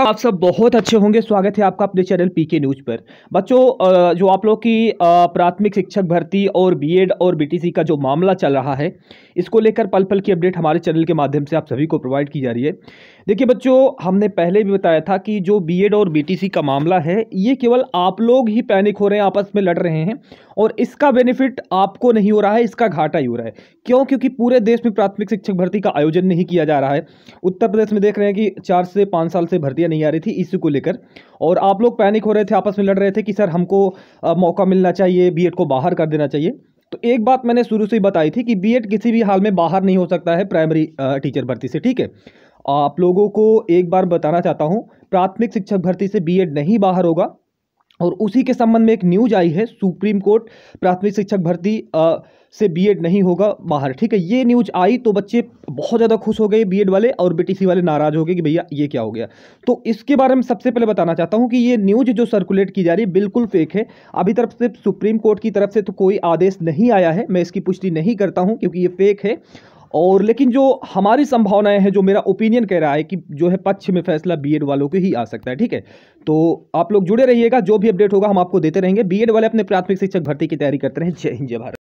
आप सब बहुत अच्छे होंगे स्वागत है आपका अपने चैनल पीके न्यूज पर बच्चों जो आप लोग की प्राथमिक शिक्षक भर्ती और बीएड और बीटीसी का जो मामला चल रहा है इसको लेकर पल पल की अपडेट हमारे चैनल के माध्यम से आप सभी को प्रोवाइड की जा रही है देखिए बच्चों हमने पहले भी बताया था कि जो बीएड और बी का मामला है ये केवल आप लोग ही पैनिक हो रहे हैं आपस में लड़ रहे हैं और इसका बेनिफिट आपको नहीं हो रहा है इसका घाटा ही हो रहा है क्यों क्योंकि पूरे देश में प्राथमिक शिक्षक भर्ती का आयोजन नहीं किया जा रहा है उत्तर प्रदेश में देख रहे हैं कि चार से पाँच साल से भर्ती नहीं आ रही थी इश्यू को लेकर और आप लोग पैनिक हो रहे थे आपस में लड़ रहे थे कि सर हमको मौका मिलना चाहिए बी को बाहर कर देना चाहिए तो एक बात मैंने शुरू से ही बताई थी कि बी किसी भी हाल में बाहर नहीं हो सकता है प्राइमरी टीचर भर्ती से ठीक है आप लोगों को एक बार बताना चाहता हूँ प्राथमिक शिक्षक भर्ती से बीएड नहीं बाहर होगा और उसी के संबंध में एक न्यूज आई है सुप्रीम कोर्ट प्राथमिक शिक्षक भर्ती से बीएड नहीं होगा बाहर ठीक है ये न्यूज आई तो बच्चे बहुत ज़्यादा खुश हो गए बीएड वाले और बीटीसी वाले नाराज़ हो गए कि भैया ये क्या हो गया तो इसके बारे में सबसे पहले बताना चाहता हूँ कि ये न्यूज जो सर्कुलेट की जा रही है बिल्कुल फेक है अभी तरफ से सुप्रीम कोर्ट की तरफ से तो कोई आदेश नहीं आया है मैं इसकी पुष्टि नहीं करता हूँ क्योंकि ये फेक है और लेकिन जो हमारी संभावनाएं हैं जो मेरा ओपिनियन कह रहा है कि जो है पक्ष में फैसला बीएड वालों के ही आ सकता है ठीक है तो आप लोग जुड़े रहिएगा जो भी अपडेट होगा हम आपको देते रहेंगे बीएड वाले अपने प्राथमिक शिक्षक भर्ती की तैयारी करते रहे जय हिंद जय भारत